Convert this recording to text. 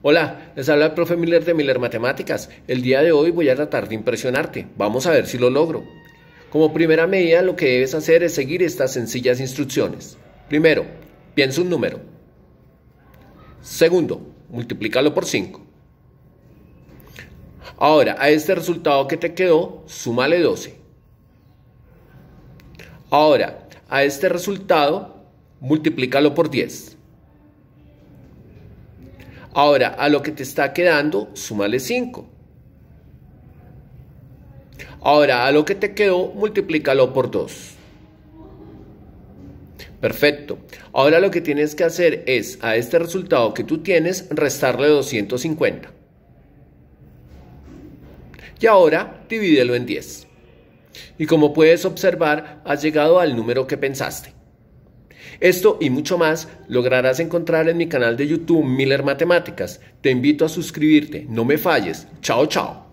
Hola, les habla el profe Miller de Miller Matemáticas. El día de hoy voy a tratar de impresionarte. Vamos a ver si lo logro. Como primera medida lo que debes hacer es seguir estas sencillas instrucciones. Primero, piensa un número. Segundo, multiplícalo por 5. Ahora, a este resultado que te quedó, súmale 12. Ahora, a este resultado, multiplícalo por 10. Ahora, a lo que te está quedando, súmale 5. Ahora, a lo que te quedó, multiplícalo por 2. Perfecto. Ahora lo que tienes que hacer es a este resultado que tú tienes restarle 250. Y ahora divídelo en 10. Y como puedes observar, has llegado al número que pensaste. Esto y mucho más lograrás encontrar en mi canal de YouTube Miller Matemáticas. Te invito a suscribirte, no me falles. Chao, chao.